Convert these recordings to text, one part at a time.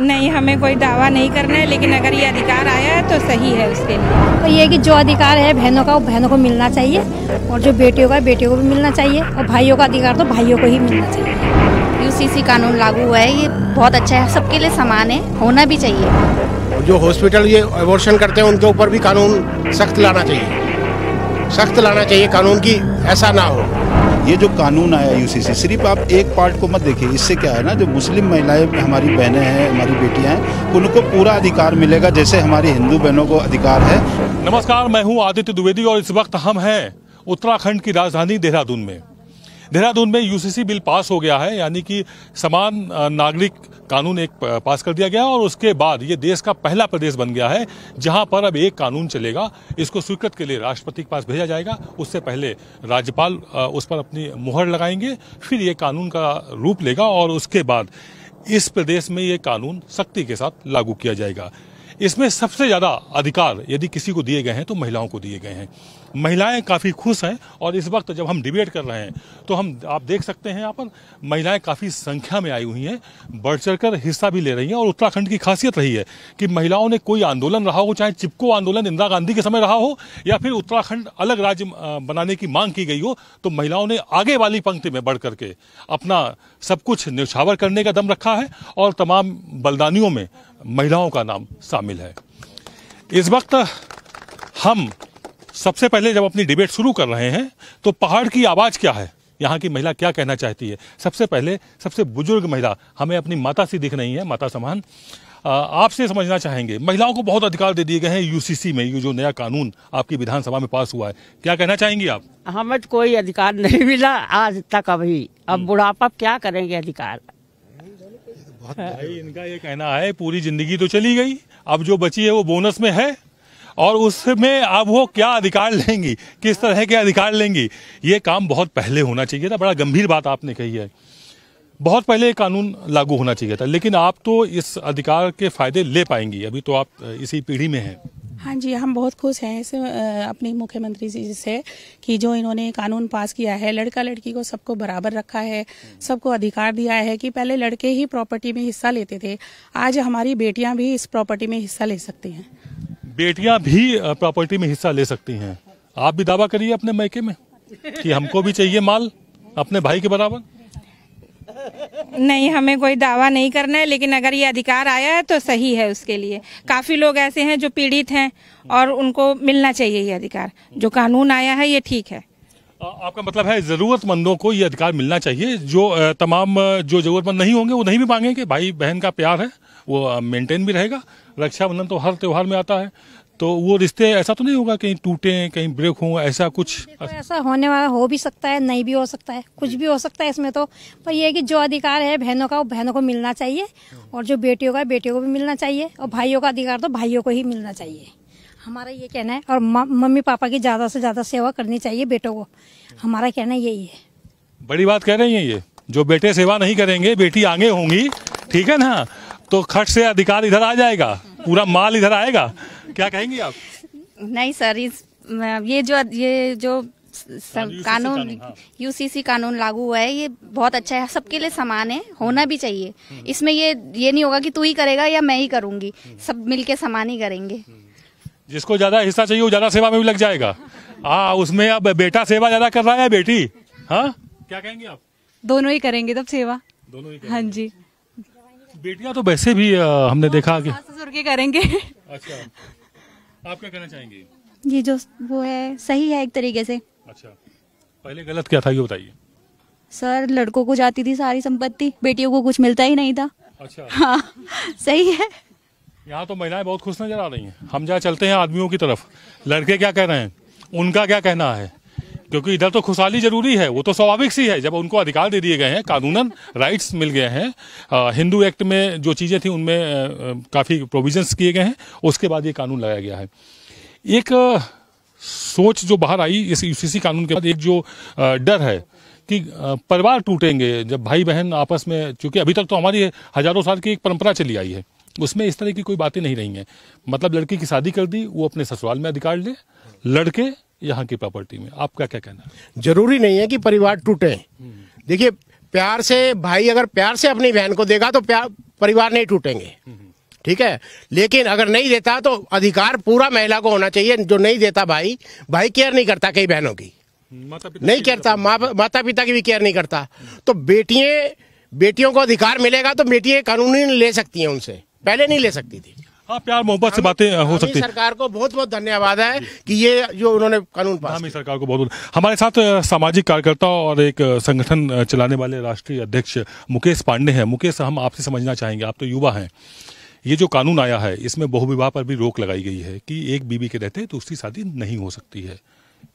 नहीं हमें कोई दावा नहीं करना है लेकिन अगर ये अधिकार आया है तो सही है उसके लिए तो ये कि जो अधिकार है बहनों का वो बहनों को मिलना चाहिए और जो बेटियों का बेटियों को भी मिलना चाहिए और भाइयों का अधिकार तो भाइयों को ही मिलना चाहिए यूसीसी कानून लागू हुआ है ये बहुत अच्छा है सबके लिए समान है होना भी चाहिए जो हॉस्पिटल ये एवोर्शन करते हैं उनके ऊपर भी कानून सख्त लाना चाहिए सख्त लाना चाहिए कानून की ऐसा ना हो ये जो कानून आया यूसीसी सिर्फ आप एक पार्ट को मत देखिए इससे क्या है ना जो मुस्लिम महिलाएं हमारी बहनें हैं हमारी बेटियां हैं उनको पूरा अधिकार मिलेगा जैसे हमारी हिंदू बहनों को अधिकार है नमस्कार मैं हूँ आदित्य द्विवेदी और इस वक्त हम हैं उत्तराखंड की राजधानी देहरादून में देहरादून में यूसीसी बिल पास हो गया है यानी कि समान नागरिक कानून एक पास कर दिया गया और उसके बाद ये देश का पहला प्रदेश बन गया है जहां पर अब एक कानून चलेगा इसको स्वीकृत के लिए राष्ट्रपति के पास भेजा जाएगा उससे पहले राज्यपाल उस पर अपनी मुहर लगाएंगे फिर ये कानून का रूप लेगा और उसके बाद इस प्रदेश में ये कानून सख्ती के साथ लागू किया जाएगा इसमें सबसे ज़्यादा अधिकार यदि किसी को दिए गए हैं तो महिलाओं को दिए गए हैं महिलाएं काफ़ी खुश हैं और इस वक्त जब हम डिबेट कर रहे हैं तो हम आप देख सकते हैं यहाँ पर महिलाएं काफ़ी संख्या में आई हुई हैं बढ़ चढ़ कर हिस्सा भी ले रही हैं और उत्तराखंड की खासियत रही है कि महिलाओं ने कोई आंदोलन रहा हो चाहे चिपको आंदोलन इंदिरा गांधी के समय रहा हो या फिर उत्तराखंड अलग राज्य बनाने की मांग की गई हो तो महिलाओं ने आगे वाली पंक्ति में बढ़ करके अपना सब कुछ न्यौछावर करने का दम रखा है और तमाम बलदानियों में महिलाओं का नाम शामिल है इस वक्त हम सबसे पहले जब अपनी डिबेट शुरू कर रहे हैं तो पहाड़ की आवाज़ क्या है यहाँ की महिला क्या कहना चाहती है सबसे पहले सबसे बुजुर्ग महिला हमें अपनी माता सी दिख रही है माता समान आपसे समझना चाहेंगे महिलाओं को बहुत अधिकार दे दिए गए हैं यूसीसी में ये जो नया कानून आपकी विधानसभा में पास हुआ है क्या कहना चाहेंगी आप हमें तो कोई अधिकार नहीं मिला आज तक अभी अब बुढ़ापा क्या करेंगे अधिकार बहुत भाई इनका ये कहना है पूरी जिंदगी तो चली गई अब जो बची है वो बोनस में है और उसमें अब वो क्या अधिकार लेंगी किस तरह के अधिकार लेंगी ये काम बहुत पहले होना चाहिए था बड़ा गंभीर बात आपने कही है बहुत पहले कानून लागू होना चाहिए था लेकिन आप तो इस अधिकार के फायदे ले पाएंगी अभी तो आप इसी पीढ़ी में हैं हाँ जी हम बहुत खुश हैं इस अपने मुख्यमंत्री जी से कि जो इन्होंने कानून पास किया है लड़का लड़की को सबको बराबर रखा है सबको अधिकार दिया है कि पहले लड़के ही प्रॉपर्टी में हिस्सा लेते थे आज हमारी बेटियां भी इस प्रॉपर्टी में हिस्सा ले सकती हैं बेटियां भी प्रॉपर्टी में हिस्सा ले सकती हैं आप भी दावा करिए अपने मैके में कि हमको भी चाहिए माल अपने भाई के बराबर नहीं हमें कोई दावा नहीं करना है लेकिन अगर ये अधिकार आया है तो सही है उसके लिए काफी लोग ऐसे हैं जो पीड़ित हैं और उनको मिलना चाहिए ये अधिकार जो कानून आया है ये ठीक है आपका मतलब है जरूरतमंदों को ये अधिकार मिलना चाहिए जो तमाम जो जरूरतमंद नहीं होंगे वो नहीं भी मांगेंगे भाई बहन का प्यार है वो मेंटेन भी रहेगा रक्षाबंधन तो हर त्योहार में आता है तो वो रिश्ते ऐसा तो नहीं होगा कहीं टूटे कहीं ब्रेक हो ऐसा कुछ ऐसा होने वाला हो भी सकता है नहीं भी हो सकता है कुछ भी हो सकता है इसमें तो पर यह कि जो अधिकार है बहनों का वो बहनों को मिलना चाहिए और जो बेटियों का बेटियों को भी मिलना चाहिए और भाइयों का अधिकार तो भाइयों को ही मिलना चाहिए हमारा ये कहना है और मम्मी पापा की ज़्यादा से ज़्यादा सेवा करनी चाहिए बेटों को हमारा कहना यही है बड़ी बात कह रही है ये जो बेटे सेवा नहीं करेंगे बेटी आगे होंगी ठीक है ना तो खर्च से अधिकार इधर आ जाएगा पूरा माल इधर आएगा क्या कहेंगी आप नहीं सर इस ये जो ये जो सब हाँ, कानून यूसीसी हाँ। कानून लागू हुआ है ये बहुत अच्छा है सबके लिए समान है होना भी चाहिए हम्म। इसमें ये ये नहीं होगा कि तू ही करेगा या मैं ही करूंगी हम्म। सब मिलके समान ही करेंगे हम्म। जिसको ज्यादा हिस्सा चाहिए वो ज्यादा सेवा में भी लग जाएगा हाँ उसमें अब बेटा सेवा ज्यादा कर रहा है बेटी हाँ क्या कहेंगे आप दोनों ही करेंगे तब सेवा दोनों ही हाँ जी बेटियां तो वैसे भी आ, हमने देखा कि के करेंगे अच्छा आप क्या कहना चाहेंगे ये जो वो है सही है एक तरीके से अच्छा पहले गलत क्या था ये बताइए सर लड़कों को जाती थी सारी संपत्ति बेटियों को कुछ मिलता ही नहीं था अच्छा हाँ सही है यहाँ तो महिलाएं बहुत खुश नजर आ रही हैं हम जहाँ चलते हैं आदमियों की तरफ लड़के क्या कह रहे हैं उनका क्या कहना है क्योंकि इधर तो खुशहाली जरूरी है वो तो स्वाभाविक सी है जब उनको अधिकार दे दिए गए हैं कानूनन राइट्स मिल गए हैं हिंदू एक्ट में जो चीज़ें थी उनमें काफ़ी प्रोविजंस किए गए हैं उसके बाद ये कानून लाया गया है एक सोच जो बाहर आई इस यूसीसी कानून के बाद एक जो डर है कि परिवार टूटेंगे जब भाई बहन आपस में चूंकि अभी तक तो हमारी हजारों साल की एक परंपरा चली आई है उसमें इस तरह की कोई बातें नहीं रही हैं मतलब लड़की की शादी कर दी वो अपने ससुराल में अधिकार ले लड़के यहाँ की प्रॉपर्टी में आपका क्या कहना है जरूरी नहीं है कि परिवार टूटे हम्म। देखिए प्यार से भाई अगर प्यार से अपनी बहन को देगा तो प्यार परिवार नहीं टूटेंगे हम्म। ठीक है लेकिन अगर नहीं देता तो अधिकार पूरा महिला को होना चाहिए जो नहीं देता भाई भाई केयर नहीं करता कई बहनों की हम्म, नहीं करता माता पिता की भी केयर नहीं करता तो बेटियां बेटियों को अधिकार मिलेगा तो बेटियां कानूनी ले सकती हैं उनसे पहले नहीं ले सकती थी हाँ प्यार मोहब्बत से बातें हो सकती है सरकार को बहुत बहुत धन्यवाद है कि ये जो उन्होंने कानून पास हमें सरकार को बहुत हमारे साथ सामाजिक कार्यकर्ता और एक संगठन चलाने वाले राष्ट्रीय अध्यक्ष मुकेश पांडे हैं मुकेश हम आपसे समझना चाहेंगे आप तो युवा हैं ये जो कानून आया है इसमें बहुविवाह पर भी रोक लगाई गई है कि एक बीबी के रहते दूसरी तो शादी नहीं हो सकती है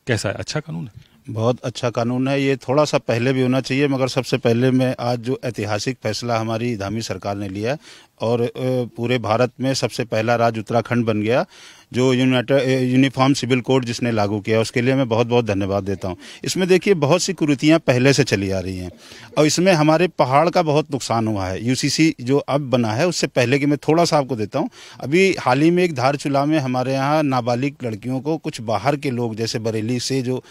कैसा है अच्छा कानून है बहुत अच्छा कानून है ये थोड़ा सा पहले भी होना चाहिए मगर सबसे पहले मैं आज जो ऐतिहासिक फैसला हमारी धामी सरकार ने लिया और पूरे भारत में सबसे पहला राज्य उत्तराखंड बन गया जो यूनाइटेड यूनिफॉर्म सिविल कोड जिसने लागू किया उसके लिए मैं बहुत बहुत धन्यवाद देता हूँ इसमें देखिए बहुत सी कुरुतियाँ पहले से चली आ रही हैं और इसमें हमारे पहाड़ का बहुत नुकसान हुआ है यूसीसी जो अब बना है उससे पहले कि मैं थोड़ा सा आपको देता हूँ अभी हाल ही में एक धारचूला में हमारे यहाँ नाबालिग लड़कियों को कुछ बाहर के लोग जैसे बरेली से जो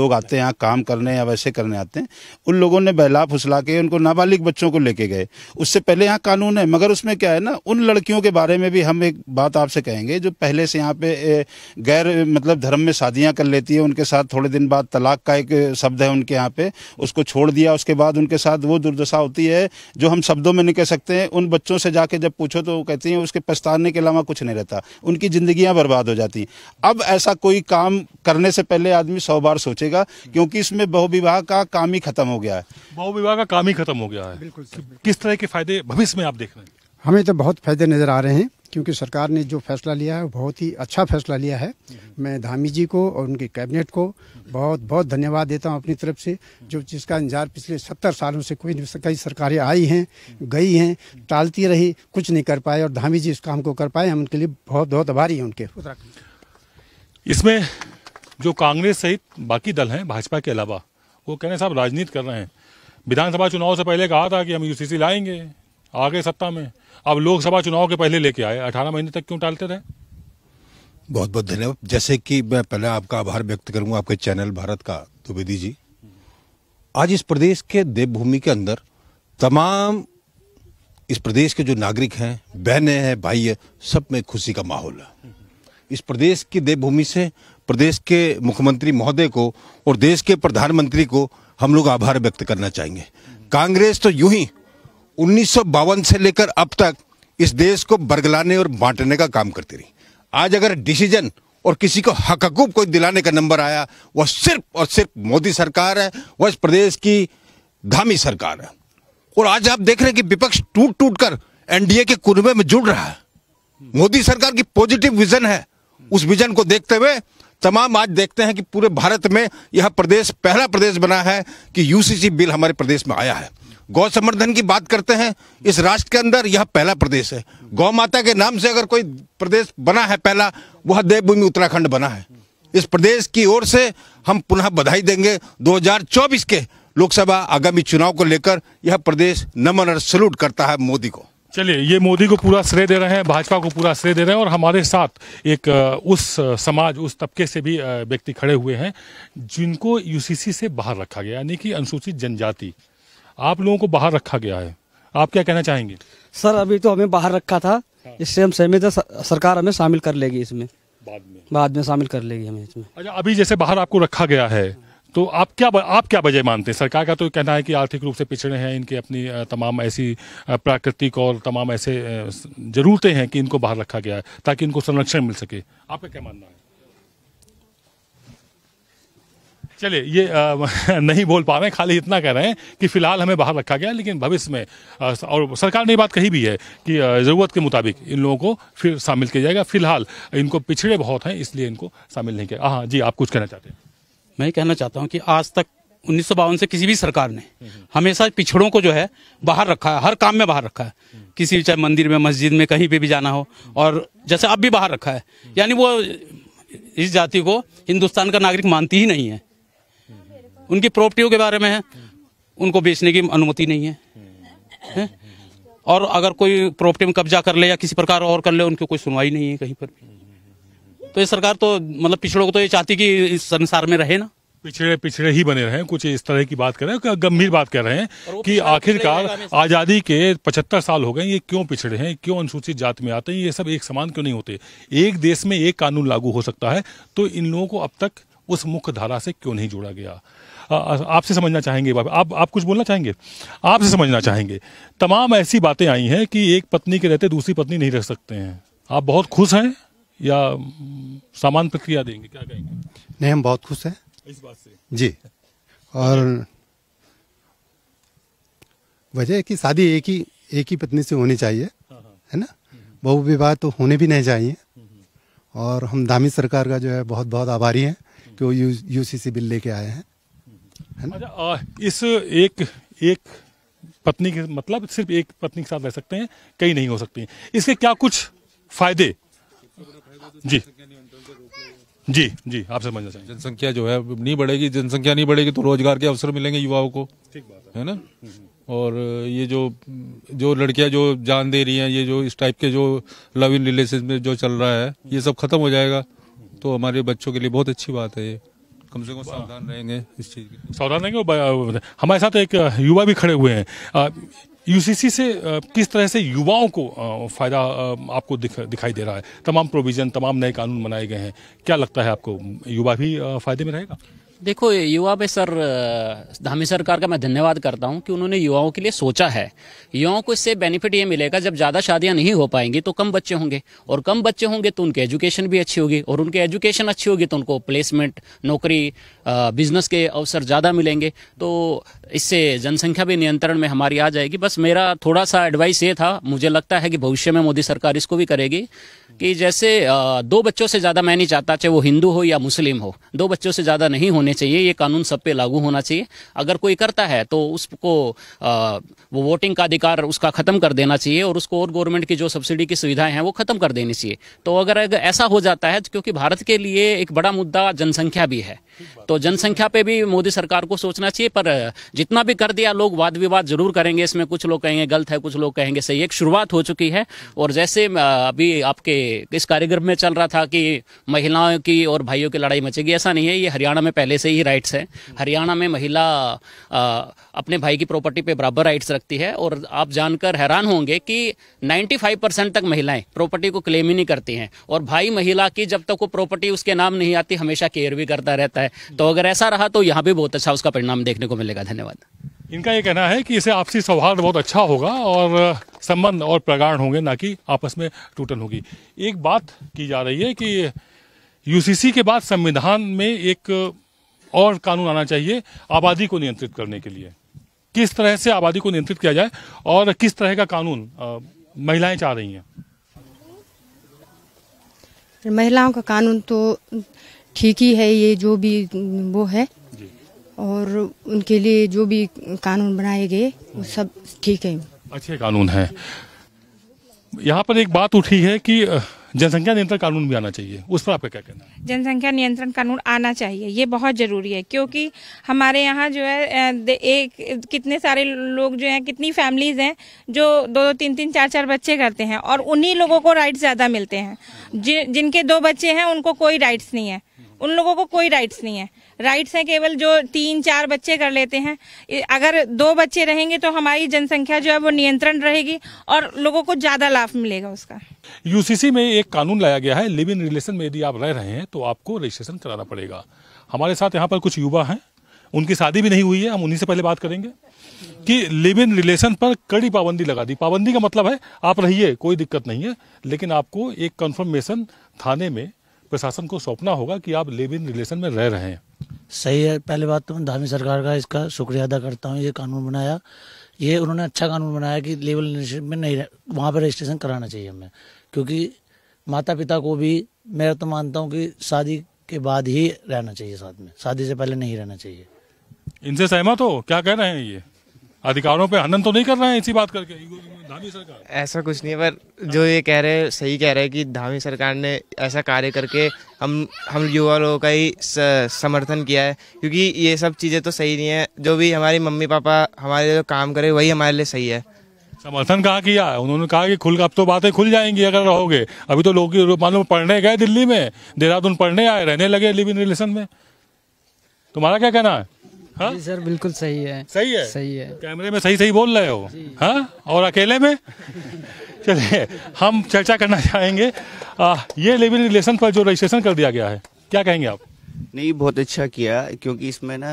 लोग आते हैं यहाँ काम करने या वैसे करने आते हैं उन लोगों ने बहला फुसला के उनको नाबालिग बच्चों को लेके गए उससे पहले यहाँ कानून है मगर उस उसमें क्या है ना उन लड़कियों के बारे में भी हम एक बात आपसे कहेंगे जो पहले से यहाँ पे गैर मतलब धर्म में शादियाँ कर लेती है उनके साथ थोड़े दिन बाद तलाक का एक शब्द है उनके यहाँ पे उसको छोड़ दिया उसके बाद उनके साथ वो दुर्दशा होती है जो हम शब्दों में नहीं कह सकते हैं उन बच्चों से जाके जब पूछो तो वो कहती हैं उसके पछताने के अलावा कुछ नहीं रहता उनकी ज़िंदगियाँ बर्बाद हो जाती अब ऐसा कोई काम करने से पहले आदमी सौ बार सोचेगा क्योंकि इसमें बहुविवाह का काम ही खत्म हो गया है बहुविवाह का काम ही खत्म हो गया है बिल्कुल किस तरह के फायदे भविष्य में आप देख रहे हैं हमें तो बहुत फायदे नज़र आ रहे हैं क्योंकि सरकार ने जो फैसला लिया है बहुत ही अच्छा फैसला लिया है मैं धामी जी को और उनके कैबिनेट को बहुत बहुत धन्यवाद देता हूं अपनी तरफ से जो जिसका इंतजार पिछले सत्तर सालों से कोई कई सरकारें आई हैं गई हैं टालती रही कुछ नहीं कर पाए और धामी जी इस काम को कर पाए हम उनके लिए बहुत बहुत आभारी हैं उनके इसमें जो कांग्रेस सहित बाकी दल हैं भाजपा के अलावा वो कहने साहब राजनीति कर रहे हैं विधानसभा चुनाव से पहले कहा था कि हम यू लाएंगे आ गए सत्ता में अब लोकसभा चुनाव के पहले लेके आए अठारह महीने तक क्यों टालते रहे बहुत बहुत धन्यवाद जैसे कि मैं पहले आपका आभार व्यक्त करूंगा आपके चैनल भारत का द्विवेदी जी आज इस प्रदेश के देवभूमि के अंदर तमाम इस प्रदेश के जो नागरिक हैं बहनें हैं भाई है सब में खुशी का माहौल है इस प्रदेश की देवभूमि से प्रदेश के मुख्यमंत्री महोदय को और देश के प्रधानमंत्री को हम लोग आभार व्यक्त करना चाहेंगे कांग्रेस तो यूं ही उन्नीस से लेकर अब तक इस देश को बरगलाने और बांटने का काम करती रही आज अगर डिसीजन और किसी को हकूक कोई दिलाने का नंबर आया वह सिर्फ और सिर्फ मोदी सरकार है वह इस प्रदेश की धामी सरकार है और आज आप देख रहे हैं कि विपक्ष टूट टूट कर एनडीए के कुर्बे में जुड़ रहा है मोदी सरकार की पॉजिटिव विजन है उस विजन को देखते हुए तमाम आज देखते हैं कि पूरे भारत में यह प्रदेश पहला प्रदेश बना है कि यूसीसी बिल हमारे प्रदेश में आया है गौ संवर्धन की बात करते हैं इस राष्ट्र के अंदर यह पहला प्रदेश है गौ माता के नाम से अगर कोई प्रदेश बना है पहला वह देवभूमि उत्तराखंड बना है इस प्रदेश की ओर से हम पुनः बधाई देंगे 2024 के लोकसभा आगामी चुनाव को लेकर यह प्रदेश नमन और सल्यूट करता है मोदी को चलिए ये मोदी को पूरा श्रेय दे रहे हैं भाजपा को पूरा श्रेय दे रहे हैं और हमारे साथ एक उस समाज उस तबके से भी व्यक्ति खड़े हुए हैं जिनको यूसीसी से बाहर रखा गया यानी कि अनुसूचित जनजाति आप लोगों को बाहर रखा गया है आप क्या कहना चाहेंगे सर अभी तो हमें बाहर रखा था हाँ। इससे हम सहमत है सरकार हमें शामिल कर लेगी इसमें बाद में बाद में शामिल कर लेगी हमें इसमें अच्छा अभी जैसे बाहर आपको रखा गया है तो आप क्या आप क्या वजह मानते हैं सरकार का तो कहना है कि आर्थिक रूप से पिछड़े हैं इनके अपनी तमाम ऐसी प्राकृतिक और तमाम ऐसे ज़रूरतें हैं कि इनको बाहर रखा गया है ताकि इनको संरक्षण मिल सके आपका क्या मानना है चलिए ये आ, नहीं बोल पा रहे हैं खाली इतना कह रहे हैं कि फिलहाल हमें बाहर रखा गया लेकिन भविष्य में आ, और सरकार ने ये बात कही भी है कि ज़रूरत के मुताबिक इन लोगों को फिर शामिल किया जाएगा फिलहाल इनको पिछड़े बहुत हैं इसलिए इनको शामिल नहीं किया हाँ जी आप कुछ कहना चाहते हैं मैं कहना चाहता हूँ कि आज तक उन्नीस से किसी भी सरकार ने हम्म, हम्म। हमेशा पिछड़ों को जो है बाहर रखा है हर काम में बाहर रखा है हम्म। किसी भी चाहे मंदिर में मस्जिद में कहीं पे भी जाना हो और जैसे अब भी बाहर रखा है यानी वो इस जाति को हिंदुस्तान का नागरिक मानती ही नहीं है उनकी प्रॉपर्टियों के बारे में है उनको बेचने की अनुमति नहीं है, है? और अगर कोई प्रॉपर्टी में कब्जा कर ले या किसी प्रकार और कर ले उनकी कोई सुनवाई नहीं है कहीं पर भी तो ये सरकार तो मतलब पिछड़ों को तो ये चाहती कि इस संसार में रहे ना पिछड़े पिछड़े ही बने रहे कुछ इस तरह की बात कर रहे हैं गंभीर बात कर रहे हैं कि आखिरकार आज़ादी के 75 साल हो गए ये क्यों पिछड़े हैं क्यों अनुसूचित जाति में आते हैं ये सब एक समान क्यों नहीं होते एक देश में एक कानून लागू हो सकता है तो इन लोगों को अब तक उस मुख्य धारा से क्यों नहीं जोड़ा गया आपसे समझना चाहेंगे आप आप कुछ बोलना चाहेंगे आपसे समझना चाहेंगे तमाम ऐसी बातें आई हैं कि एक पत्नी के रहते दूसरी पत्नी नहीं रह सकते हैं आप बहुत खुश हैं या सामान प्रक्रिया देंगे क्या कहेंगे नहीं हम बहुत खुश हैं इस बात से जी और वजह है कि शादी एक ही एक ही पत्नी से होनी चाहिए हाँ, हाँ। है ना बहु विवाह तो होने भी नहीं चाहिए हम्म, हम्म। और हम दामी सरकार का जो है बहुत बहुत आभारी हैं कि वो यू बिल लेके आए हैं है ना अच्छा, आ, इस एक एक पत्नी के मतलब सिर्फ एक पत्नी के साथ रह सकते हैं कई नहीं हो सकती इसके क्या कुछ फायदे जी जी जी आप समझना चाहिए जनसंख्या जो है नहीं बढ़ेगी जनसंख्या नहीं बढ़ेगी तो रोजगार के अवसर मिलेंगे युवाओं को ठीक बात है ना और ये जो जो लड़कियां जो जान दे रही हैं ये जो इस टाइप के जो लव इन रिलेशन में जो चल रहा है ये सब खत्म हो जाएगा तो हमारे बच्चों के लिए बहुत अच्छी बात है ये कम से कम सावधान रहेंगे इस चीज़ के सावधान रहेंगे हमारे साथ एक युवा भी खड़े हुए हैं यूसीसी से किस तरह से युवाओं को फायदा आपको दिख, दिखाई दे रहा है तमाम प्रोविजन तमाम नए कानून बनाए गए हैं क्या लगता है आपको युवा भी फायदे में रहेगा देखो युवा पे सर धामी सरकार का मैं धन्यवाद करता हूँ कि उन्होंने युवाओं के लिए सोचा है युवाओं को इससे बेनिफिट ये मिलेगा जब ज़्यादा शादियाँ नहीं हो पाएंगी तो कम बच्चे होंगे और कम बच्चे होंगे तो उनके एजुकेशन भी अच्छी होगी और उनके एजुकेशन अच्छी होगी तो उनको प्लेसमेंट नौकरी बिजनेस के अवसर ज़्यादा मिलेंगे तो इससे जनसंख्या भी नियंत्रण में हमारी आ जाएगी बस मेरा थोड़ा सा एडवाइस ये था मुझे लगता है कि भविष्य में मोदी सरकार इसको भी करेगी कि जैसे दो बच्चों से ज़्यादा मैं नहीं चाहता चाहे वो हिंदू हो या मुस्लिम हो दो बच्चों से ज़्यादा नहीं होने होने चाहिए ये कानून सब पे लागू होना चाहिए अगर कोई करता है तो उसको वो वोटिंग का अधिकार उसका ख़त्म कर देना चाहिए और उसको और गवर्नमेंट की जो सब्सिडी की सुविधाएं हैं वो ख़त्म कर देनी चाहिए तो अगर ऐसा हो जाता है क्योंकि भारत के लिए एक बड़ा मुद्दा जनसंख्या भी है तो जनसंख्या पे भी मोदी सरकार को सोचना चाहिए पर जितना भी कर दिया लोग वाद विवाद जरूर करेंगे इसमें कुछ लोग कहेंगे गलत है कुछ लोग कहेंगे सही एक शुरुआत हो चुकी है और जैसे अभी आपके इस कार्यक्रम में चल रहा था कि महिलाओं की और भाइयों की लड़ाई मचेगी ऐसा नहीं है ये हरियाणा में पहले वैसे ही राइट्स हैं हम्म। हरियाणा में महिला अपने भाई की प्रॉपर्टी पे बराबर राइट्स रखती है और आप जानकर हैरान होंगे कि 95 परसेंट तक महिलाएं प्रॉपर्टी को क्लेम ही नहीं करती हैं और भाई महिला की जब तक वो प्रॉपर्टी उसके नाम नहीं आती हमेशा केयर भी करता रहता है तो अगर ऐसा रहा तो यहाँ भी बहुत अच्छा उसका परिणाम देखने को मिलेगा धन्यवाद इनका ये कहना है कि इसे आपसी सौहार्द बहुत अच्छा होगा और संबंध और प्रगाढ़ होंगे ना कि आपस में टूटन होगी एक बात की जा रही है कि यूसीसी के बाद संविधान में एक और कानून आना चाहिए आबादी को नियंत्रित करने के लिए किस तरह से आबादी को नियंत्रित किया जाए और किस तरह का कानून महिलाएं चाह रही हैं महिलाओं का कानून तो ठीक ही है ये जो भी वो है और उनके लिए जो भी कानून बनाए गए वो सब ठीक है अच्छे कानून है यहाँ पर एक बात उठी है कि जनसंख्या नियंत्रण कानून भी आना चाहिए उस पर आपका क्या कहना है जनसंख्या नियंत्रण कानून आना चाहिए ये बहुत ज़रूरी है क्योंकि हमारे यहाँ जो है एक कितने सारे लोग जो हैं कितनी फैमिलीज़ हैं जो दो दो तीन तीन चार चार बच्चे करते हैं और उन्हीं लोगों को राइट्स ज़्यादा मिलते हैं जि, जिनके दो बच्चे हैं उनको कोई राइट्स नहीं है उन लोगों को कोई राइट्स नहीं है राइट्स हैं केवल जो तीन चार बच्चे कर लेते हैं अगर दो बच्चे रहेंगे तो हमारी जनसंख्या जो है वो नियंत्रण रहेगी और लोगों को ज्यादा लाभ मिलेगा उसका यूसीसी में एक कानून लाया गया है लिव इन रिलेशन में यदि आप रह रहे हैं तो आपको रजिस्ट्रेशन कराना पड़ेगा हमारे साथ यहाँ पर कुछ युवा है उनकी शादी भी नहीं हुई है हम उन्हीं से पहले बात करेंगे कि लिव इन रिलेशन पर कड़ी पाबंदी लगा दी पाबंदी का मतलब है आप रहिए कोई दिक्कत नहीं है लेकिन आपको एक कंफर्मेशन थाने में प्रशासन को सौंपना होगा कि आप लिव इन रिलेशन में रह रहे हैं सही है पहले बात तो मैं धामी सरकार का इसका शुक्रिया अदा करता हूँ ये कानून बनाया ये उन्होंने अच्छा कानून बनाया कि लेवल रिलेशन में नहीं वहाँ पर रजिस्ट्रेशन कराना चाहिए हमें क्योंकि माता पिता को भी मैं तो मानता हूँ कि शादी के बाद ही रहना चाहिए साथ में शादी से पहले नहीं रहना चाहिए इनसे सहमत हो क्या कह रहे हैं ये अधिकारों पे हनन तो नहीं कर रहे हैं इसी बात करके धामी सरकार ऐसा कुछ नहीं है पर जो ये कह रहे हैं सही कह रहे हैं कि धामी सरकार ने ऐसा कार्य करके हम हम युवा लोगों का ही समर्थन किया है क्योंकि ये सब चीज़ें तो सही नहीं है जो भी हमारी मम्मी पापा हमारे लिए जो काम करे वही हमारे लिए सही है समर्थन कहाँ किया है उन्होंने कहा कि खुल अब तो बातें खुल जाएंगी अगर रहोगे अभी तो लोग मान लो पढ़ने गए दिल्ली में देहरादून पढ़ने आए रहने लगे लिव इन रिलेशन में तुम्हारा क्या कहना है हा? जी सर बिल्कुल सही है सही है सही है कैमरे में सही सही बोल रहे हो हाँ और अकेले में चलिए हम चर्चा करना चाहेंगे आ, ये लेबर रिलेशन पर जो रजिस्ट्रेशन कर दिया गया है क्या कहेंगे आप नहीं बहुत अच्छा किया क्योंकि इसमें ना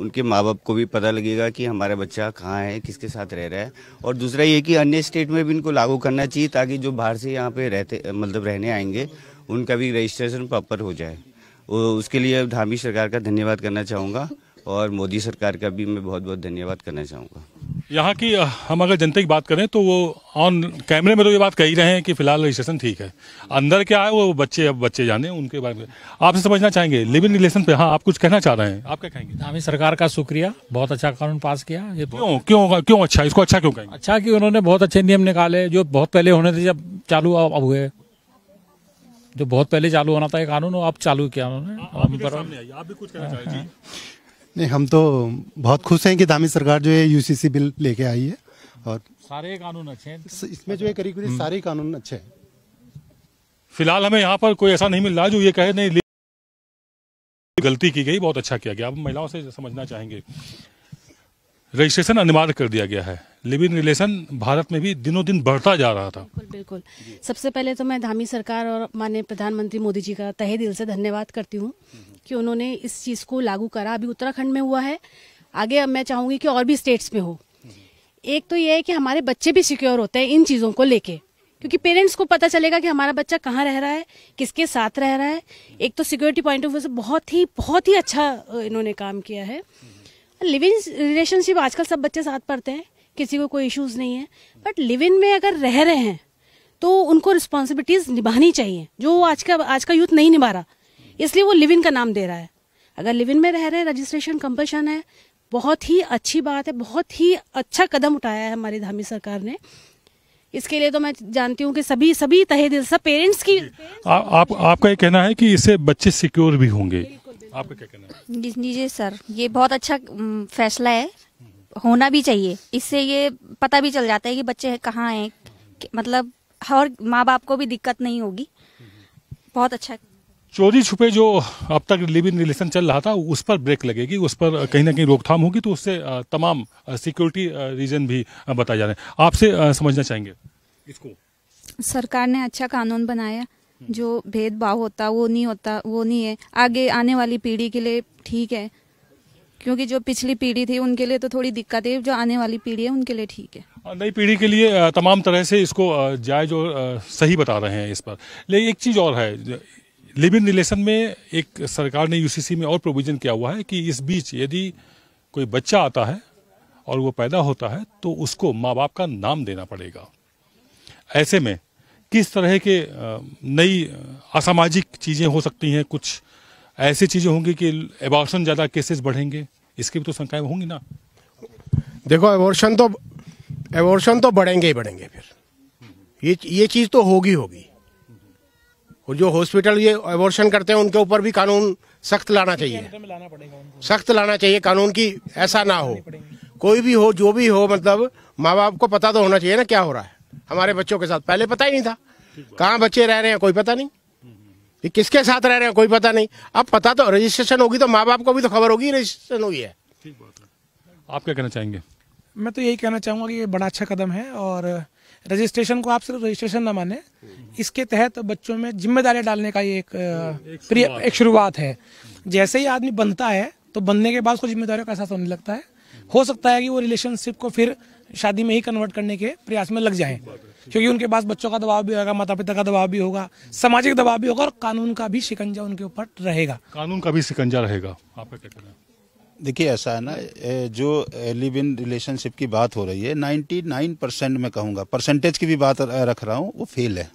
उनके माँ बाप को भी पता लगेगा कि हमारा बच्चा कहाँ है किसके साथ रह रहा है और दूसरा ये कि अन्य स्टेट में भी इनको लागू करना चाहिए ताकि जो बाहर से यहाँ पे रहते मतलब रहने आएंगे उनका भी रजिस्ट्रेशन प्रॉपर हो जाए उसके लिए धामी सरकार का धन्यवाद करना चाहूँगा और मोदी सरकार का भी मैं बहुत बहुत धन्यवाद करना चाहूँगा यहाँ की हम अगर जनता की बात करें तो वो ऑन कैमरे में तो ये बात कही रहे हैं कि फिलहाल रजिस्ट्रेशन ठीक है अंदर क्या है वो बच्चे अब बच्चे जाने उनके बारे में आपसे समझना चाहेंगे लिविंग रिलेशन पे हाँ आप कुछ कहना चाह रहे हैं आप क्या कहेंगे हमें सरकार का शुक्रिया बहुत अच्छा कानून पास किया ये तो- क्यों क्यों क्यों अच्छा इसको अच्छा क्यों कहेंगे अच्छा कि उन्होंने बहुत अच्छे नियम निकाले जो बहुत पहले होने थे जब चालू अब हुए जो बहुत पहले चालू होना था ये कानून अब चालू किया उन्होंने आप तो भी कुछ कहना चाहिए नहीं हम तो बहुत खुश हैं कि दामी सरकार जो है यूसीसी बिल लेके आई है और सारे कानून अच्छे हैं इसमें जो है करीब करीब हम्म। सारे कानून अच्छे हैं फिलहाल हमें यहाँ पर कोई ऐसा नहीं मिल रहा जो ये कहे नहीं गलती की गई बहुत अच्छा किया गया अब महिलाओं से समझना चाहेंगे रजिस्ट्रेशन अनिवार्य कर दिया गया है लिव इन रिलेशन भारत में भी दिनों दिन बढ़ता जा रहा था बिल्कुल बिल्कुल सबसे पहले तो मैं धामी सरकार और माननीय प्रधानमंत्री मोदी जी का तहे दिल से धन्यवाद करती हूँ कि उन्होंने इस चीज़ को लागू करा अभी उत्तराखंड में हुआ है आगे अब मैं चाहूंगी कि और भी स्टेट्स में हो एक तो ये है कि हमारे बच्चे भी सिक्योर होते हैं इन चीज़ों को लेके क्योंकि पेरेंट्स को पता चलेगा कि हमारा बच्चा कहाँ रह रहा है किसके साथ रह रहा है एक तो सिक्योरिटी पॉइंट ऑफ व्यू से बहुत ही बहुत ही अच्छा इन्होंने काम किया है लिव इन रिलेशनशिप आजकल सब बच्चे साथ पढ़ते हैं किसी को कोई इश्यूज नहीं है बट लिव इन में अगर रह रहे हैं तो उनको रिस्पॉन्सिबिलिटीज निभानी चाहिए जो आज का आज का यूथ नहीं निभा रहा इसलिए वो लिव इन का नाम दे रहा है अगर लिव इन में रह रहे हैं रजिस्ट्रेशन कंपल्शन है बहुत ही अच्छी बात है बहुत ही अच्छा कदम उठाया है हमारी धामी सरकार ने इसके लिए तो मैं जानती हूँ कि सभी सभी तहे दिल सब पेरेंट्स की आ, आप आपका ये कहना है कि इससे बच्चे सिक्योर भी होंगे आपका क्या कहना है जी, जी सर ये बहुत अच्छा फैसला है होना भी चाहिए इससे ये पता भी चल जाता है कि बच्चे कहाँ हैं मतलब हर माँ बाप को भी दिक्कत नहीं होगी बहुत अच्छा चोरी छुपे जो अब तक लिव इन रिलेशन चल रहा था उस पर ब्रेक लगेगी उस पर कहीं ना कहीं रोकथाम होगी तो उससे तमाम सिक्योरिटी रीजन भी बताए जा रहे हैं आपसे समझना चाहेंगे इसको सरकार ने अच्छा कानून बनाया जो भेदभाव होता वो नहीं होता वो नहीं है आगे आने वाली पीढ़ी के लिए ठीक है क्योंकि जो पिछली पीढ़ी थी उनके लिए तो थोड़ी दिक्कत है जो आने वाली पीढ़ी है उनके लिए ठीक है नई पीढ़ी के लिए तमाम तरह से इसको जायज और सही बता रहे हैं इस पर लेकिन एक चीज़ और है लिव इन रिलेशन में एक सरकार ने यूसीसी में और प्रोविजन किया हुआ है कि इस बीच यदि कोई बच्चा आता है और वो पैदा होता है तो उसको माँ बाप का नाम देना पड़ेगा ऐसे में किस तरह के नई असामाजिक चीज़ें हो सकती हैं कुछ ऐसी चीज़ें होंगी कि एबॉर्शन ज़्यादा केसेस बढ़ेंगे इसकी भी तो संख्याएं होंगी ना देखो एबॉर्शन तो एबॉर्शन तो बढ़ेंगे ही बढ़ेंगे फिर ये ये चीज़ तो होगी होगी और जो हॉस्पिटल ये एबॉर्शन करते हैं उनके ऊपर भी कानून सख्त लाना चाहिए सख्त लाना चाहिए कानून की ऐसा ना हो कोई भी हो जो भी हो मतलब माँ बाप को पता तो होना चाहिए ना क्या हो रहा है हमारे बच्चों के साथ पहले पता ही नहीं था कहाँ बच्चे रह रहे हैं कोई पता नहीं कि किसके साथ रह रहे हैं कोई पता नहीं अब पता तो रजिस्ट्रेशन होगी तो माँ बाप को भी तो खबर होगी रजिस्ट्रेशन हुई है आप क्या कहना चाहेंगे मैं तो यही कहना चाहूँगा कि ये बड़ा अच्छा कदम है और रजिस्ट्रेशन को आप सिर्फ रजिस्ट्रेशन ना माने इसके तहत तो बच्चों में जिम्मेदारी डालने का ये एक प्रिय एक शुरुआत है जैसे ही आदमी बनता है तो बनने के बाद उसको जिम्मेदारियों का एहसास होने लगता है हो सकता है कि वो रिलेशनशिप को फिर शादी में ही कन्वर्ट करने के प्रयास में लग जाए क्योंकि उनके पास बच्चों का दबाव भी होगा माता पिता का दबाव भी होगा सामाजिक दबाव भी होगा और कानून का भी शिकंजा उनके ऊपर रहेगा कानून का भी शिकंजा रहेगा आपका क्या कहना देखिए ऐसा है ना जो लिव इन रिलेशनशिप की बात हो रही है 99 परसेंट मैं कहूँगा परसेंटेज की भी बात रख रहा हूँ वो फेल है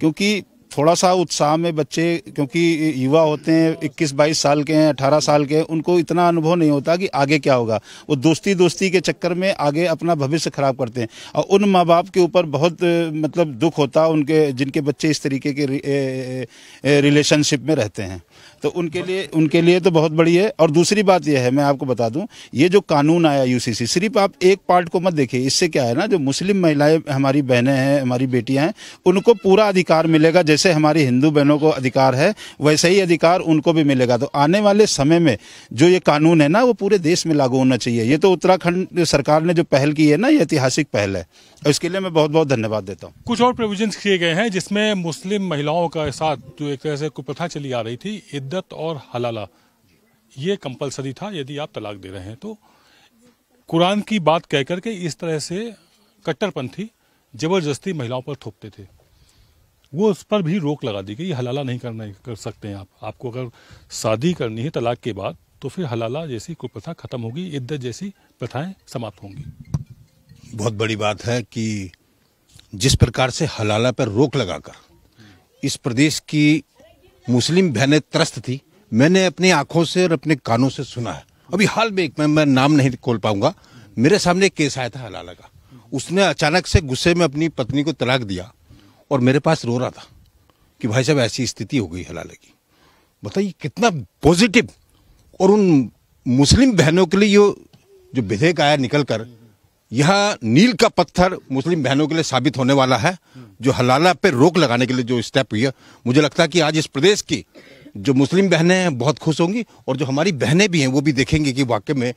क्योंकि थोड़ा सा उत्साह में बच्चे क्योंकि युवा होते हैं 21-22 साल के हैं 18 साल के हैं उनको इतना अनुभव नहीं होता कि आगे क्या होगा वो दोस्ती दोस्ती के चक्कर में आगे अपना भविष्य खराब करते हैं और उन माँ बाप के ऊपर बहुत मतलब दुख होता है उनके जिनके बच्चे इस तरीके के रिलेशनशिप में रहते हैं तो उनके लिए उनके लिए तो बहुत बड़ी है और दूसरी बात यह है मैं आपको बता दूं ये जो कानून आया यूसीसी सिर्फ आप एक पार्ट को मत देखिए इससे क्या है ना जो मुस्लिम महिलाएं हमारी बहनें हैं हमारी बेटियां हैं उनको पूरा अधिकार मिलेगा जैसे हमारी हिंदू बहनों को अधिकार है वैसे ही अधिकार उनको भी मिलेगा तो आने वाले समय में जो ये कानून है ना वो पूरे देश में लागू होना चाहिए ये तो उत्तराखंड सरकार ने जो पहल की है ना ये ऐतिहासिक पहल है उसके लिए मैं बहुत बहुत धन्यवाद देता हूँ कुछ और प्रोविजन किए गए हैं जिसमें मुस्लिम महिलाओं का साथ जो एक तरह से कुप्रथा चली आ रही थी इद्दत और हलाला ये कंपलसरी था यदि आप तलाक दे रहे हैं तो कुरान की बात कह के इस तरह से कट्टरपंथी जबरदस्ती महिलाओं पर थोपते थे वो उस पर भी रोक लगा दी गई हलाला नहीं करना कर सकते हैं आप आपको अगर शादी करनी है तलाक के बाद तो फिर हलाला जैसी कुप्रथा खत्म होगी इद्दत जैसी प्रथाएं समाप्त होंगी बहुत बड़ी बात है कि जिस प्रकार से हलाला पर रोक लगाकर इस प्रदेश की मुस्लिम बहनें त्रस्त थी मैंने अपनी आंखों से और अपने कानों से सुना है अभी हाल में एक मैं, मैं नाम नहीं खोल पाऊंगा मेरे सामने एक केस आया था हलाला का उसने अचानक से गुस्से में अपनी पत्नी को तलाक दिया और मेरे पास रो रहा था कि भाई साहब ऐसी स्थिति हो गई हलाला की बताइए कितना पॉजिटिव और उन मुस्लिम बहनों के लिए जो विधेयक आया निकल कर यह नील का पत्थर मुस्लिम बहनों के लिए साबित होने वाला है जो हलाला पे रोक लगाने के लिए जो स्टेप हुई है मुझे लगता है कि आज इस प्रदेश की जो मुस्लिम बहनें हैं बहुत खुश होंगी और जो हमारी बहनें भी हैं वो भी देखेंगी कि वाकई में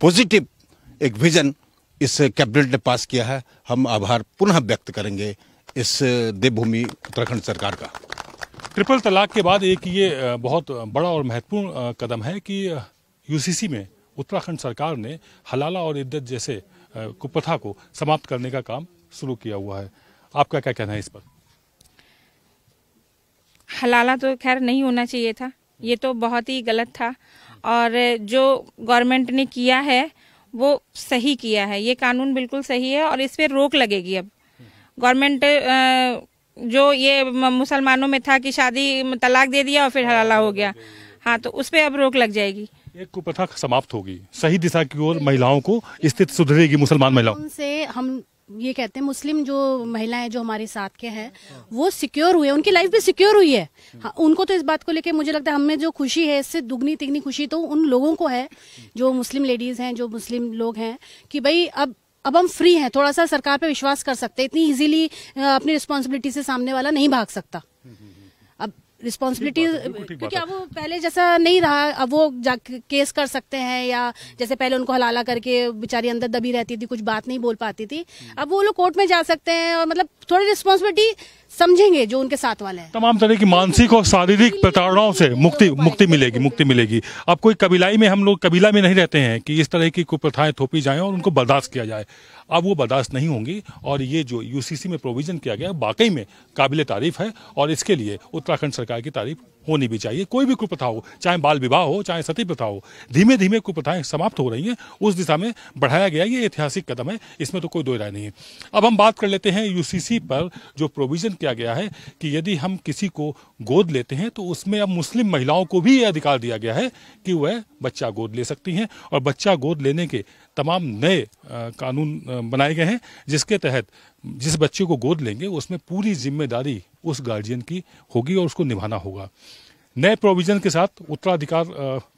पॉजिटिव एक विजन इस कैबिनेट ने पास किया है हम आभार पुनः व्यक्त करेंगे इस देवभूमि उत्तराखंड सरकार का ट्रिपल तलाक के बाद एक ये बहुत बड़ा और महत्वपूर्ण कदम है कि यूसीसी में उत्तराखंड सरकार ने हलाला और इद्दत जैसे कुप्रथा को समाप्त करने का काम शुरू किया हुआ है आपका क्या कहना है इस पर हलाला तो खैर नहीं होना चाहिए था ये तो बहुत ही गलत था और जो गवर्नमेंट ने किया है वो सही किया है ये कानून बिल्कुल सही है और इस पर रोक लगेगी अब गवर्नमेंट जो ये मुसलमानों में था कि शादी तलाक दे दिया और फिर हलाला हो गया हाँ तो उस पर अब रोक लग जाएगी एक कुप्रथा समाप्त होगी सही दिशा की ओर महिलाओं को स्थिति सुधरेगी मुसलमान महिलाओं से हम ये कहते हैं मुस्लिम जो महिलाएं जो हमारे साथ के हैं वो सिक्योर हुए उनकी लाइफ भी सिक्योर हुई है हाँ, उनको तो इस बात को लेके मुझे लगता है हमें जो खुशी है इससे दुगनी तिगनी खुशी तो उन लोगों को है जो मुस्लिम लेडीज हैं जो मुस्लिम लोग हैं कि भाई अब अब हम फ्री हैं थोड़ा सा सरकार पे विश्वास कर सकते इतनी इजीली अपनी रिस्पॉन्सिबिलिटी से सामने वाला नहीं भाग सकता रिस्पॉन्सिबिलिटी क्योंकि अब वो पहले जैसा नहीं रहा अब वो केस कर सकते हैं या जैसे पहले उनको हलाला करके बेचारी अंदर दबी रहती थी कुछ बात नहीं बोल पाती थी हम्म। अब वो लोग कोर्ट में जा सकते हैं और मतलब थोड़ी रिस्पॉन्सिबिलिटी समझेंगे जो उनके साथ वाले हैं तमाम तरह की मानसिक और शारीरिक प्रताड़नाओं से मुक्ति मुक्ति मिलेगी मुक्ति मिलेगी अब कोई कबीलाई में हम लोग कबीला में नहीं रहते हैं कि इस तरह की कुप्रथाएं थोपी जाएं और उनको बर्दाश्त किया जाए अब वो बर्दाश्त नहीं होंगी और ये जो यूसीसी में प्रोविज़न किया गया वाकई में काबिल तारीफ़ है और इसके लिए उत्तराखंड सरकार की तारीफ होनी भी चाहिए कोई भी कुप्रथा हो चाहे बाल विवाह हो चाहे सती प्रथा हो धीमे धीमे कुप्रथाएं समाप्त हो रही हैं उस दिशा में बढ़ाया गया ये ऐतिहासिक कदम है इसमें तो कोई दो राय नहीं है अब हम बात कर लेते हैं यूसीसी पर जो प्रोविजन किया गया है कि यदि हम किसी को गोद लेते हैं तो उसमें अब मुस्लिम महिलाओं को भी ये अधिकार दिया गया है कि वह बच्चा गोद ले सकती हैं और बच्चा गोद लेने के तमाम नए कानून बनाए गए हैं जिसके तहत जिस बच्चे को गोद लेंगे उसमें पूरी जिम्मेदारी उस गार्जियन की होगी और उसको निभाना होगा नए प्रोविजन के साथ उत्तराधिकार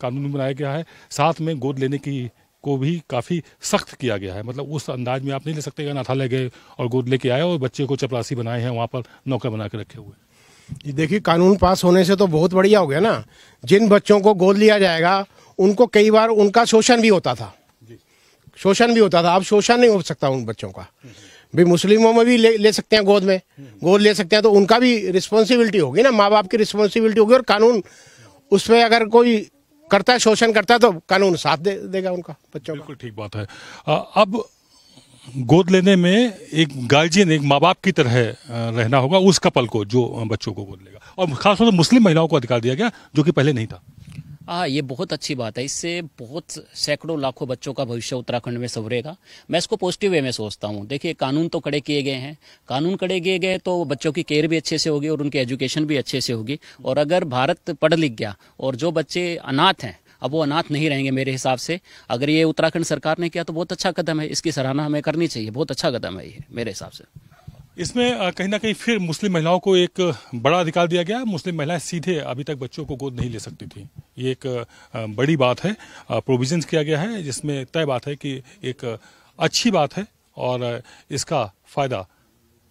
कानून बनाया गया है साथ में गोद लेने की को भी काफ़ी सख्त किया गया है मतलब उस अंदाज में आप नहीं ले सकते कि ले गए और गोद लेके आए और बच्चे को चपरासी बनाए हैं वहाँ पर नौकर बना के रखे हुए देखिए कानून पास होने से तो बहुत बढ़िया हो गया ना जिन बच्चों को गोद लिया जाएगा उनको कई बार उनका शोषण भी होता था शोषण भी होता था अब शोषण नहीं हो सकता उन बच्चों का भी मुस्लिमों में भी ले, ले सकते हैं गोद में गोद ले सकते हैं तो उनका भी रिस्पॉन्सिबिलिटी होगी ना माँ बाप की रिस्पॉन्सिबिलिटी होगी और कानून उस पर अगर कोई करता है शोषण करता है तो कानून साथ दे, देगा उनका बच्चों बिल्कुल ठीक बात है आ, अब गोद लेने में एक गार्जियन एक माँ बाप की तरह रहना होगा उस कपल को जो बच्चों को गोद लेगा और खासतौर से मुस्लिम महिलाओं को अधिकार दिया गया जो कि पहले नहीं था हाँ ये बहुत अच्छी बात है इससे बहुत सैकड़ों लाखों बच्चों का भविष्य उत्तराखंड में संवरेगा मैं इसको पॉजिटिव वे में सोचता हूँ देखिए कानून तो कड़े किए गए हैं कानून कड़े किए गए तो बच्चों की केयर भी अच्छे से होगी और उनकी एजुकेशन भी अच्छे से होगी और अगर भारत पढ़ लिख गया और जो बच्चे अनाथ हैं अब वो अनाथ नहीं रहेंगे मेरे हिसाब से अगर ये उत्तराखंड सरकार ने किया तो बहुत अच्छा कदम है इसकी सराहना हमें करनी चाहिए बहुत अच्छा कदम है ये मेरे हिसाब से इसमें कहीं ना कहीं फिर मुस्लिम महिलाओं को एक बड़ा अधिकार दिया गया मुस्लिम महिलाएं सीधे अभी तक बच्चों को गोद नहीं ले सकती थी ये एक बड़ी बात है प्रोविजन किया गया है जिसमें तय बात है कि एक अच्छी बात है और इसका फ़ायदा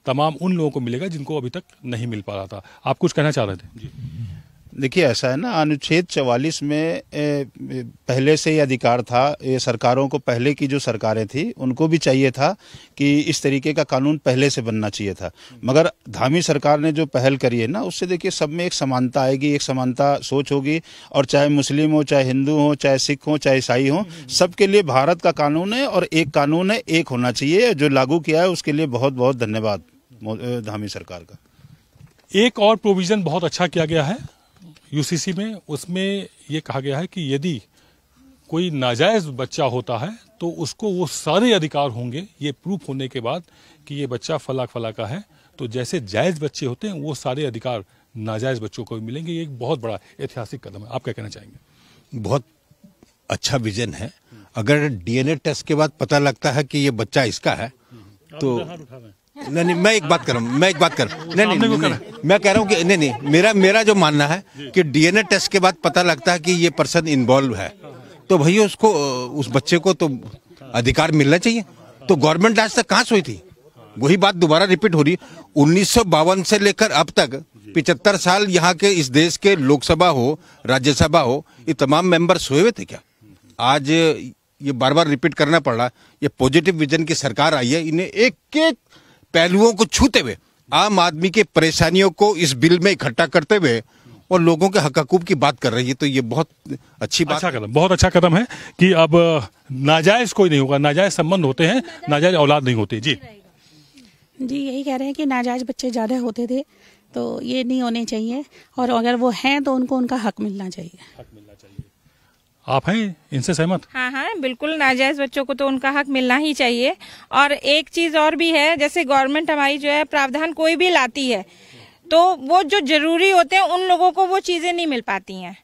तमाम उन लोगों को मिलेगा जिनको अभी तक नहीं मिल पा रहा था आप कुछ कहना चाह रहे थे जी देखिए ऐसा है ना अनुच्छेद 44 में पहले से ही अधिकार था ये सरकारों को पहले की जो सरकारें थी उनको भी चाहिए था कि इस तरीके का कानून पहले से बनना चाहिए था मगर धामी सरकार ने जो पहल करी है ना उससे देखिए सब में एक समानता आएगी एक समानता सोच होगी और चाहे मुस्लिम हो चाहे हिंदू हो चाहे सिख हो चाहे ईसाई हो सबके लिए भारत का कानून है और एक कानून है एक होना चाहिए जो लागू किया है उसके लिए बहुत बहुत धन्यवाद धामी सरकार का एक और प्रोविज़न बहुत अच्छा किया गया है यूसीसी में उसमें ये कहा गया है कि यदि कोई नाजायज़ बच्चा होता है तो उसको वो सारे अधिकार होंगे ये प्रूफ होने के बाद कि ये बच्चा फला फला का है तो जैसे जायज़ बच्चे होते हैं वो सारे अधिकार नाजायज़ बच्चों को भी मिलेंगे ये एक बहुत बड़ा ऐतिहासिक कदम है आप क्या कहना चाहेंगे बहुत अच्छा विजन है अगर डीएनए टेस्ट के बाद पता लगता है कि ये बच्चा इसका है हम्म। तो नहीं नहीं मैं एक बात कर रहा हूँ मैं एक बात कर नहीं नहीं, नहीं, नहीं मैं कह रहा हूँ कि नहीं नहीं मेरा मेरा जो मानना है कि डीएनए टेस्ट के बाद पता लगता है कि ये पर्सन इन्वॉल्व है तो भैया उसको उस बच्चे को तो अधिकार मिलना चाहिए तो गवर्नमेंट आज तक कहाँ सोई थी वही बात दोबारा रिपीट हो रही उन्नीस से लेकर अब तक पिचहत्तर साल यहाँ के इस देश के लोकसभा हो राज्यसभा हो ये तमाम मेंबर सोए हुए थे क्या आज ये बार बार रिपीट करना पड़ रहा ये पॉजिटिव विजन की सरकार आई है इन्हें एक एक पहलुओं को छूते हुए आम आदमी के परेशानियों को इस बिल में इकट्ठा करते हुए और लोगों के हकाकूब की बात कर रही है तो ये बहुत अच्छी बात अच्छा कदम बहुत अच्छा कदम है कि अब नाजायज कोई नहीं होगा नाजायज संबंध होते हैं नाजायज औलाद नहीं होती जी जी यही कह रहे हैं कि नाजायज बच्चे ज़्यादा होते थे तो ये नहीं होने चाहिए और अगर वो हैं तो उनको उनका हक मिलना चाहिए हक मिलना चाहिए आप हैं इनसे सहमत हाँ हाँ बिल्कुल नाजायज बच्चों को तो उनका हक मिलना ही चाहिए और एक चीज और भी है जैसे गवर्नमेंट हमारी जो है प्रावधान कोई भी लाती है तो वो जो जरूरी होते हैं उन लोगों को वो चीजें नहीं मिल पाती हैं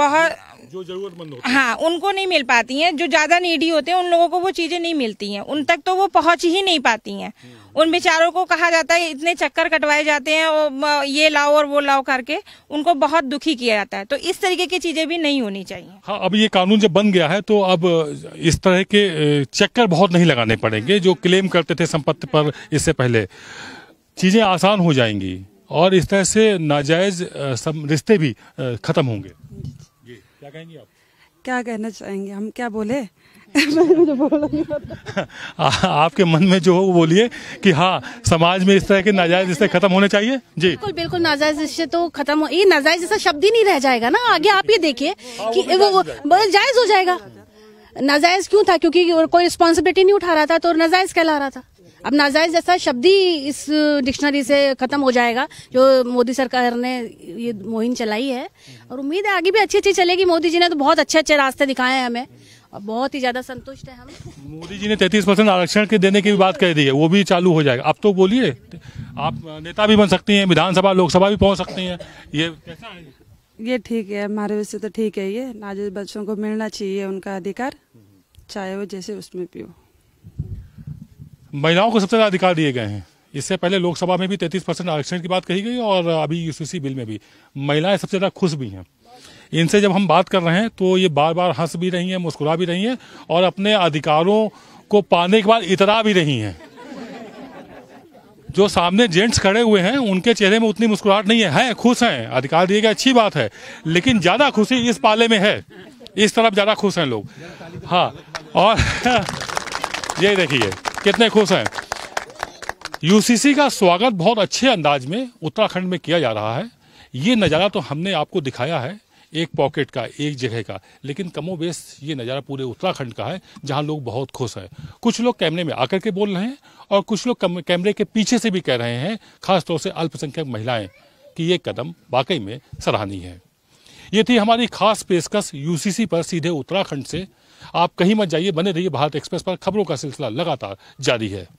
बहुत जो जरूरतमंद होते हाँ उनको नहीं मिल पाती हैं जो ज्यादा नीडी होते हैं उन लोगों को वो चीजें नहीं मिलती हैं उन तक तो वो पहुंच ही नहीं पाती हैं उन बेचारों को कहा जाता है इतने चक्कर कटवाए जाते हैं और ये लाओ और वो लाओ करके उनको बहुत दुखी किया जाता है तो इस तरीके की चीजें भी नहीं होनी चाहिए हाँ अब ये कानून जब बन गया है तो अब इस तरह के चक्कर बहुत नहीं लगाने पड़ेंगे जो क्लेम करते थे संपत्ति पर इससे पहले चीजें आसान हो जाएंगी और इस तरह से नाजायज रिश्ते भी खत्म होंगे क्या कहेंगे आप क्या कहना चाहेंगे हम क्या बोले आ, आपके मन में जो हो वो बोलिए कि हाँ समाज में इस तरह के नाजायज रिश्ते खत्म होने चाहिए जी बिल्कुल बिल्कुल नाजायज रिश्ते तो खत्म हो ये नाजायज जैसा शब्द ही नहीं रह जाएगा ना आगे आप ये देखिए कि वो, वो जायज हो जाएगा नाजायज क्यों था क्योंकि कोई रिस्पॉन्सिबिलिटी नहीं उठा रहा था तो नाजायज कहला रहा था अब नाजायज जैसा शब्द ही इस डिक्शनरी से खत्म हो जाएगा जो मोदी सरकार ने ये मुहिम चलाई है और उम्मीद है आगे भी अच्छी अच्छी चलेगी मोदी जी ने तो बहुत अच्छे अच्छे रास्ते दिखाए हैं हमें और बहुत ही ज्यादा संतुष्ट है हम मोदी जी ने 33 परसेंट आरक्षण के देने की भी बात कह दी है वो भी चालू हो जाएगा आप तो बोलिए आप नेता भी बन सकती हैं विधानसभा लोकसभा भी पहुंच सकती हैं ये कैसा है ये ठीक है हमारे वैसे तो ठीक है ये नाजुक बच्चों को मिलना चाहिए उनका अधिकार चाहे वो जैसे उसमें पियो हो महिलाओं को सबसे ज्यादा अधिकार दिए गए हैं इससे पहले लोकसभा में भी 33 परसेंट आरक्षण की बात कही गई और अभी यूसीसी बिल में भी महिलाएं सबसे ज्यादा खुश भी हैं इनसे जब हम बात कर रहे हैं तो ये बार बार हंस भी रही हैं मुस्कुरा भी रही हैं और अपने अधिकारों को पाने के बाद इतरा भी रही हैं जो सामने जेंट्स खड़े हुए हैं उनके चेहरे में उतनी मुस्कुराहट नहीं है हैं खुश हैं अधिकार दिए गए अच्छी बात है लेकिन ज़्यादा खुशी इस पाले में है इस तरफ ज़्यादा खुश हैं लोग हाँ और ये देखिए कितने खुश हैं यूसीसी का स्वागत बहुत अच्छे अंदाज में उत्तराखंड में किया जा रहा है ये नज़ारा तो हमने आपको दिखाया है एक पॉकेट का एक जगह का लेकिन कमो ये नज़ारा पूरे उत्तराखंड का है जहाँ लोग बहुत खुश हैं कुछ लोग कैमरे में आकर के बोल रहे हैं और कुछ लोग कैमरे के पीछे से भी कह रहे हैं खासतौर से अल्पसंख्यक महिलाएं कि ये कदम वाकई में सराहनीय है ये थी हमारी खास पेशकश यूसीसी पर सीधे उत्तराखंड से आप कहीं मत जाइए बने रहिए भारत एक्सप्रेस पर खबरों का सिलसिला लगातार जारी है